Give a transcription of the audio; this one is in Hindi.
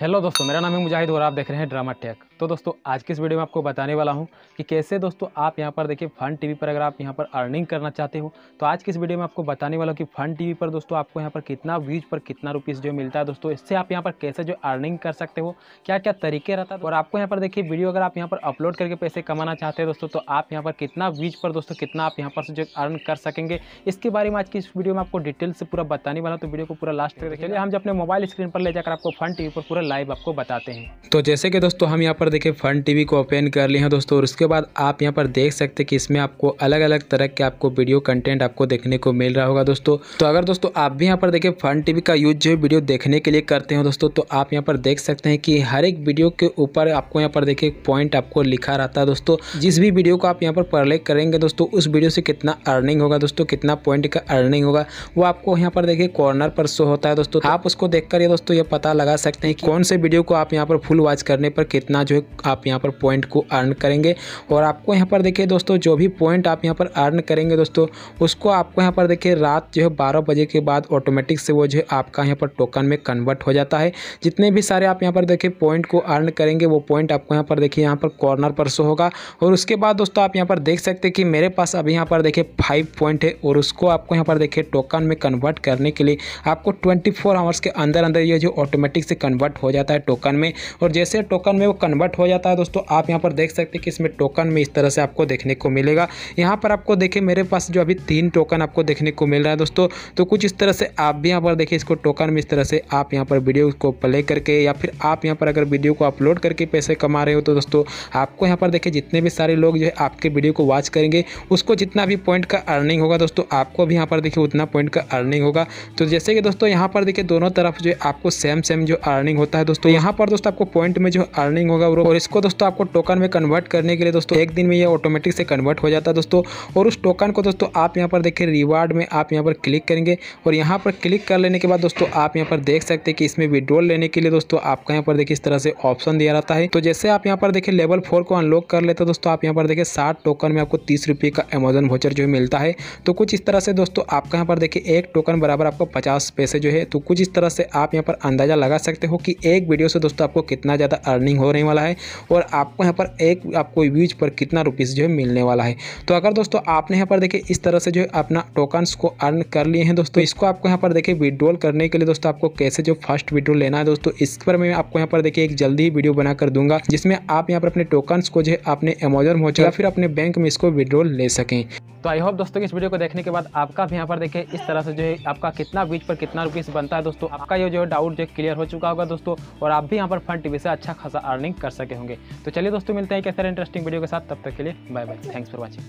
हेलो दोस्तों मेरा नाम है मुजाहिद और आप देख रहे हैं ड्रामा टेक तो दोस्तों आज के इस वीडियो में आपको बताने वाला हूँ कि कैसे दोस्तों आप यहाँ पर देखिए फन टीवी पर अगर आप यहाँ पर अर्निंग करना चाहते हो तो आज के इस वीडियो में आपको बताने वाला हूँ कि फन टीवी पर दोस्तों आपको यहाँ पर कितना व्यूज पर कितना रुपीज़ जो मिलता है दोस्तों इससे आप यहाँ पर कैसे जो अर्निंग कर सकते हो क्या क्या तरीके रहता है और आपको यहाँ पर देखिए वीडियो अगर आप यहाँ पर अपलोड करके पैसे कमाना चाहते हो दोस्तों तो आप यहाँ पर कितना व्यूज पर दोस्तों कितना आप यहाँ पर जो अर्न कर सकेंगे इसके बारे में आज की इस वीडियो में आपको डिटेल से पूरा बताने वाला हूँ तो वीडियो को पूरा लास्ट तक देखिए हम जो अपने मोबाइल स्क्रीन पर ले जाकर आपको फन टीवी पर पूरा लाइव आपको बताते हैं तो जैसे कि दोस्तों हम यहाँ पर देखिए फन टीवी को ओपन कर लिए हैं दोस्तों और उसके बाद आप यहाँ पर देख सकते हैं कि इसमें आपको अलग अलग तरह के आपको वीडियो कंटेंट आपको देखने को मिल रहा होगा दोस्तों तो अगर दोस्तों आप भी यहाँ पर देखिए फन टीवी का यूज जो है वीडियो देखने के लिए करते हो दोस्तों तो आप यहाँ पर देख सकते हैं कि हर एक वीडियो के ऊपर आपको यहाँ पर देखिए पॉइंट आपको लिखा रहता है दोस्तों जिस भी वीडियो को आप यहाँ पर परले करेंगे दोस्तों उस वीडियो से कितना अर्निंग होगा दोस्तों कितना पॉइंट का अर्निंग होगा वो आपको यहाँ पर देखिए कॉर्नर पर शो होता है दोस्तों आप उसको देख ये दोस्तों ये पता लगा सकते हैं कौन से वीडियो को आप यहाँ पर फुल वॉच करने पर कितना जो जो आप यहाँ पर पॉइंट को अर्न करेंगे और आपको यहाँ पर देखिए दोस्तों जो भी पॉइंट आप यहाँ पर अर्न करेंगे दोस्तों उसको आपको यहाँ पर देखिए रात जो है बारह बजे के बाद ऑटोमेटिक से वो जो है आपका यहाँ पर टोकन में कन्वर्ट हो जाता है जितने भी सारे आप यहाँ पर देखिए पॉइंट को अर्न करेंगे वो पॉइंट आपको यहाँ पर देखिए यहाँ पर कॉर्नर पर शो होगा और उसके बाद दोस्तों आप यहाँ पर देख सकते हैं कि मेरे पास अभी यहाँ पर देखिए फाइव पॉइंट है और उसको आपको यहाँ पर देखिए टोकन में कन्वर्ट करने के लिए आपको ट्वेंटी फोर आवर्स के अंदर अंदर ये जो ऑटोमेटिक से कन्वर्ट हो जाता है टोकन में और जैसे टोकन में वो कन्वर्ट कन्वर्ट हो जाता है दोस्तों आप यहाँ पर देख सकते हैं कि इसमें टोकन में इस तरह से आपको देखने को मिलेगा यहाँ पर आपको देखिए मेरे पास जो अभी तीन टोकन आपको देखने को मिल रहा है दोस्तों तो कुछ इस तरह से आप भी यहाँ पर देखिए इसको टोकन में इस तरह से आप यहाँ पर वीडियो को प्ले करके या फिर आप यहाँ पर अगर वीडियो को अपलोड करके पैसे कमा रहे हो तो दोस्तों आपको यहाँ पर देखिए जितने भी सारे लोग जो है आपके वीडियो को वॉच करेंगे उसको जितना भी पॉइंट का अर्निंग होगा दोस्तों आपको भी यहाँ पर देखिए उतना पॉइंट का अर्निंग होगा तो जैसे कि दोस्तों यहाँ पर देखिए दोनों तरफ जो है आपको सेम सेम जो अर्निंग होता है दोस्तों यहाँ पर दोस्तों आपको पॉइंट में जो अर्निंग होगा यूरो और इसको दोस्तों आपको टोकन में कन्वर्ट करने के लिए दोस्तों एक दिन में ये ऑटोमेटिक से कन्वर्ट हो जाता है दोस्तों और उस टोकन को दोस्तों आप यहाँ पर देखिए रिवार्ड में आप यहाँ पर क्लिक करेंगे और यहाँ पर क्लिक कर लेने के बाद दोस्तों आप यहाँ पर देख सकते हैं कि इसमें विड्रॉल लेने के लिए दोस्तों आपका यहाँ पर देखिए इस तरह से ऑप्शन दिया जाता है तो जैसे आप यहाँ पर देखिए लेवल फोर को अनलॉक कर लेते हैं दोस्तों आप यहाँ पर देखिए साठ टोकन में आपको तीस का अमेजन वोचर जो है मिलता है तो कुछ इस तरह से दोस्तों आपका यहाँ पर देखिए एक टोकन बराबर आपको पचास पैसे जो है तो कुछ इस तरह से आप यहाँ पर अंदाजा लगा सकते हो कि एक वीडियो से दोस्तों आपको कितना ज़्यादा अर्निंग हो रही वाला वाला है और आपको यहाँ पर एक आपको व्यूज पर कितना रुपीज़ जो है मिलने वाला है तो अगर दोस्तों आपने यहाँ पर देखिए इस तरह से जो है अपना टोकन्स को अर्न कर लिए हैं दोस्तों इसको आपको यहाँ पर देखिए विड्रॉल करने के लिए दोस्तों आपको कैसे जो फर्स्ट विड्रॉल लेना है दोस्तों इस पर मैं आपको यहाँ पर देखिए एक जल्दी ही वीडियो बना कर दूंगा जिसमें आप यहाँ पर अपने टोकन्स को जो है अपने अमेजोन मोचर या फिर अपने बैंक में इसको विड्रॉल ले सकें तो आई होप दोस्तों इस वीडियो को देखने के बाद आपका भी यहाँ पर देखें इस तरह से जो है आपका कितना बीच पर कितना रुपीस बनता है दोस्तों आपका ये जो है डाउट जो क्लियर हो चुका होगा दोस्तों और आप भी यहाँ पर फंड टीवी से अच्छा खासा अर्निंग कर सके होंगे तो चलिए दोस्तों मिलते हैं एक ऐसा इंटरेस्टिंग वीडियो के साथ तब तक के लिए bye bye thanks for watching